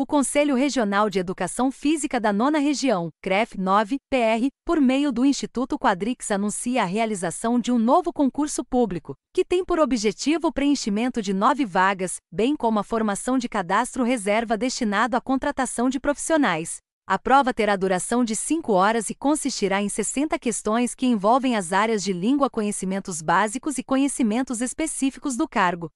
o Conselho Regional de Educação Física da Nona Região, CREF 9, PR, por meio do Instituto Quadrix anuncia a realização de um novo concurso público, que tem por objetivo o preenchimento de nove vagas, bem como a formação de cadastro reserva destinado à contratação de profissionais. A prova terá duração de 5 horas e consistirá em 60 questões que envolvem as áreas de língua, conhecimentos básicos e conhecimentos específicos do cargo,